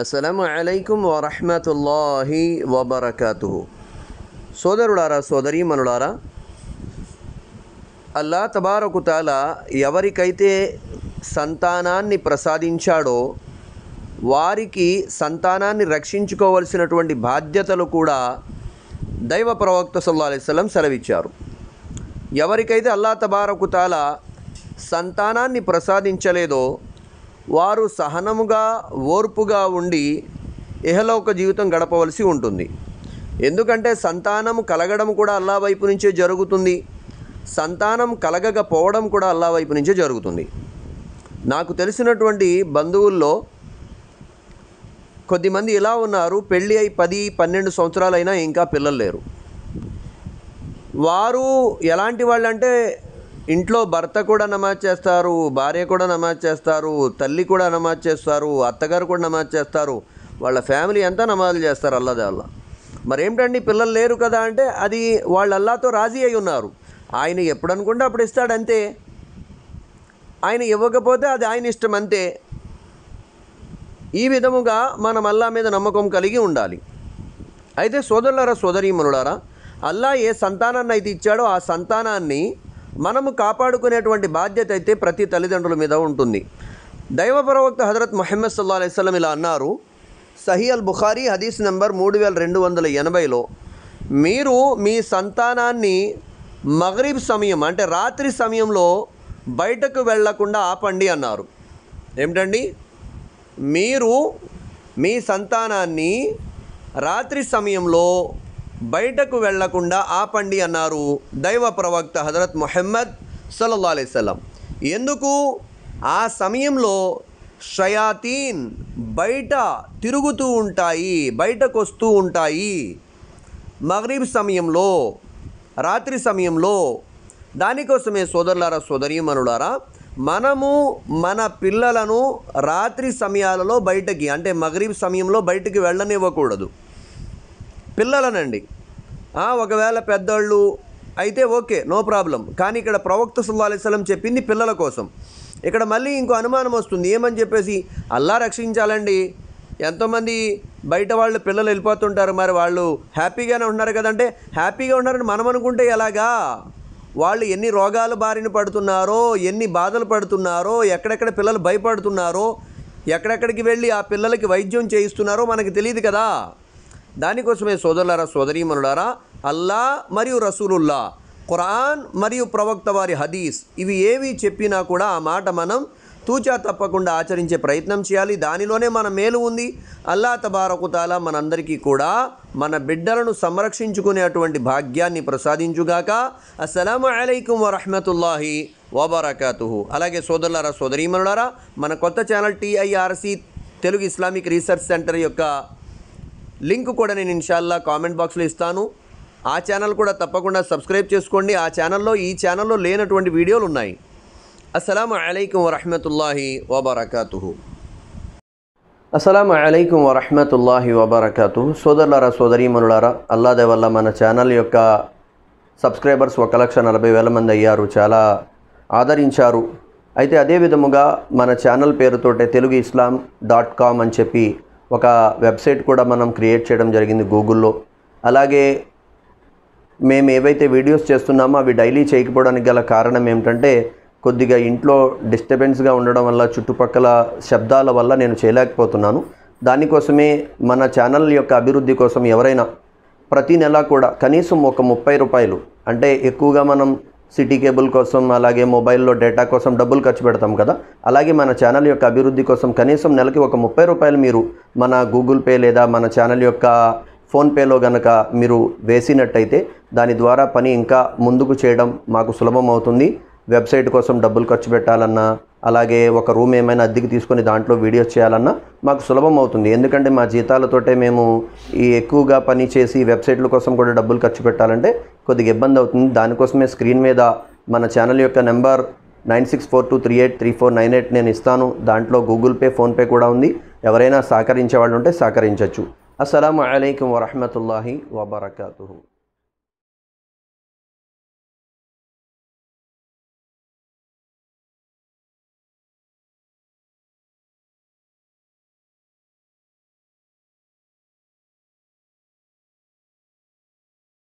అస్సలం అలైకుం వరహమతుల్లాహి వబర్కతు సోదరుడారా సోదరి మనుడారా అల్లా తబారకుతాల ఎవరికైతే సంతానాన్ని ప్రసాదించాడో వారికి సంతానాన్ని రక్షించుకోవలసినటువంటి బాధ్యతలు కూడా దైవ ప్రవక్త సల్లా అలైస్లం సెలవిచ్చారు ఎవరికైతే అల్లా తబారకుతాల సంతానాన్ని ప్రసాదించలేదో వారు సహనముగా ఓర్పుగా ఉండి ఇహలోక జీవితం గడపవలసి ఉంటుంది ఎందుకంటే సంతానం కలగడం కూడా అల్లా వైపు నుంచే జరుగుతుంది సంతానం కలగకపోవడం కూడా అల్లా వైపు నుంచే జరుగుతుంది నాకు తెలిసినటువంటి బంధువుల్లో కొద్దిమంది ఇలా ఉన్నారు పెళ్ళి అయి పది పన్నెండు సంవత్సరాలైనా ఇంకా పిల్లలు లేరు వారు ఎలాంటి వాళ్ళంటే ఇంట్లో భర్త కూడా నమాజ్ చేస్తారు భార్య కూడా నమాజ్ చేస్తారు తల్లి కూడా నమాజ్ చేస్తారు అత్తగారు కూడా నమాజ్ చేస్తారు వాళ్ళ ఫ్యామిలీ అంతా నమాజులు చేస్తారు అల్లాదే అల్లా ఏమిటండి పిల్లలు లేరు కదా అంటే అది వాళ్ళు అల్లాతో రాజీ అయి ఉన్నారు ఆయన ఎప్పుడనుకుంటే అప్పుడు ఇస్తాడంతే ఆయన ఇవ్వకపోతే అది ఆయన ఇష్టం అంతే ఈ విధముగా మనం అల్లా మీద నమ్మకం కలిగి ఉండాలి అయితే సోదరులారా సోదరీమనులారా అల్లా ఏ సంతానాన్ని అయితే ఇచ్చాడో ఆ సంతానాన్ని మనము కాపాడుకునేటువంటి బాధ్యత అయితే ప్రతి తల్లిదండ్రుల మీద ఉంటుంది దైవ ప్రవక్త హజరత్ మొహమ్మద్ సల్లా అలైస్లం ఇలా అన్నారు సహీ అల్ బుఖారీ హదీస్ నెంబర్ మూడు వేల రెండు వందల ఎనభైలో మీరు మీ సంతానాన్ని మగరీబ్ సమయం అంటే రాత్రి సమయంలో బయటకు వెళ్లకుండా ఆపండి అన్నారు ఏమిటండి మీరు మీ సంతానాన్ని రాత్రి సమయంలో బయటకు వెళ్లకుండా ఆపండి అన్నారు దైవ ప్రవక్త హజరత్ మొహమ్మద్ సల్లల్లా అలైవల్లం ఎందుకు ఆ సమయంలో షయాతీన్ బయట తిరుగుతూ ఉంటాయి బయటకు వస్తూ ఉంటాయి మగరీబ్ సమయంలో రాత్రి సమయంలో దానికోసమే సోదరులారా సోదరీమనులారా మనము మన పిల్లలను రాత్రి సమయాలలో బయటకి అంటే మగరీబ్ సమయంలో బయటకి వెళ్ళనివ్వకూడదు పిల్లలనండి ఒకవేళ పెద్దోళ్ళు అయితే ఓకే నో ప్రాబ్లం కానీ ఇక్కడ ప్రవక్త సుల్లా అలిస్లం చెప్పింది పిల్లల కోసం ఇక్కడ మళ్ళీ ఇంకో అనుమానం వస్తుంది ఏమని చెప్పేసి అల్లా రక్షించాలండి ఎంతోమంది బయట వాళ్ళు పిల్లలు వెళ్ళిపోతుంటారు మరి వాళ్ళు హ్యాపీగానే ఉంటున్నారు కదంటే హ్యాపీగా ఉన్నారని మనం అనుకుంటే ఎలాగా వాళ్ళు ఎన్ని రోగాల బారిన పడుతున్నారో ఎన్ని బాధలు పడుతున్నారో ఎక్కడెక్కడ పిల్లలు భయపడుతున్నారో ఎక్కడెక్కడికి వెళ్ళి ఆ పిల్లలకి వైద్యం చేయిస్తున్నారో మనకు తెలియదు కదా దానికోసమే సోదరులారా సోదరీమనులారా అల్లా మరియు రసూలుల్లా ఖురాన్ మరియు ప్రవక్త వారి హదీస్ ఇవి ఏవి చెప్పినా కూడా ఆ మాట మనం తూచా తప్పకుండా ఆచరించే ప్రయత్నం చేయాలి దానిలోనే మన మేలు ఉంది అల్లా తబారకుతాలా మనందరికీ కూడా మన బిడ్డలను సంరక్షించుకునేటువంటి భాగ్యాన్ని ప్రసాదించుగాక అస్సలం అలైకుం వరహమతుల్లాహి వబర్కతు అలాగే సోదరులారా సోదరీమనులారా మన కొత్త channel TIRC Telugu Islamic research centre యొక్క లింక్ కూడా నేను ఇన్షాల్లా కామెంట్ బాక్స్లో ఇస్తాను ఆ ఛానల్ కూడా తప్పకుండా సబ్స్క్రైబ్ చేసుకోండి ఆ ఛానల్లో ఈ ఛానల్లో లేనటువంటి వీడియోలు ఉన్నాయి అస్సలం అయికం వరహమతుల్లాహి వబర్కతు అస్సలం అయికం వరహమతుల్లాహి వబర్కతు సోదరులారా సోదరీమనులారా అల్లాదే వల్ల మన ఛానల్ యొక్క సబ్స్క్రైబర్స్ ఒక లక్ష నలభై వేల మంది అయ్యారు చాలా ఆదరించారు అయితే అదే విధముగా మన ఛానల్ పేరుతోటే తెలుగు ఇస్లాం డాట్ కామ్ అని చెప్పి ఒక వెబ్సైట్ కూడా మనం క్రియేట్ చేయడం జరిగింది గూగుల్లో అలాగే మేము ఏవైతే వీడియోస్ చేస్తున్నామో అవి డైలీ చేయకపోవడానికి గల కారణం ఏమిటంటే కొద్దిగా ఇంట్లో డిస్టర్బెన్స్గా ఉండడం వల్ల చుట్టుపక్కల శబ్దాల వల్ల నేను చేయలేకపోతున్నాను దానికోసమే మన ఛానల్ యొక్క అభివృద్ధి కోసం ఎవరైనా ప్రతి నెల కూడా కనీసం ఒక ముప్పై రూపాయలు అంటే ఎక్కువగా మనం సిటీ కేబుల్ కోసం అలాగే మొబైల్లో డేటా కోసం డబ్బులు ఖర్చు పెడతాం కదా అలాగే మన ఛానల్ యొక్క అభివృద్ధి కోసం కనీసం నెలకి ఒక ముప్పై రూపాయలు మీరు మన గూగుల్ పే లేదా మన ఛానల్ యొక్క ఫోన్పేలో గనక మీరు వేసినట్టయితే దాని ద్వారా పని ఇంకా ముందుకు చేయడం మాకు సులభం అవుతుంది వెబ్సైట్ కోసం డబ్బులు ఖర్చు పెట్టాలన్నా అలాగే ఒక రూమ్ ఏమైనా అద్దెకి తీసుకొని దాంట్లో వీడియోస్ చేయాలన్నా మాకు సులభం అవుతుంది ఎందుకంటే మా జీతాలతోటే మేము ఈ ఎక్కువగా పని చేసి వెబ్సైట్ల కోసం కూడా డబ్బులు ఖర్చు పెట్టాలంటే కొద్దిగా ఇబ్బంది అవుతుంది దానికోసమే స్క్రీన్ మీద మన ఛానల్ యొక్క number nine six four two three eight three four nine eight నేను ఇస్తాను దాంట్లో గూగుల్ పే ఫోన్పే కూడా ఉంది ఎవరైనా సహకరించే వాళ్ళు ఉంటే సహకరించవచ్చు అస్సలం అయికం వరహమతుల్లాహి వబర్కూ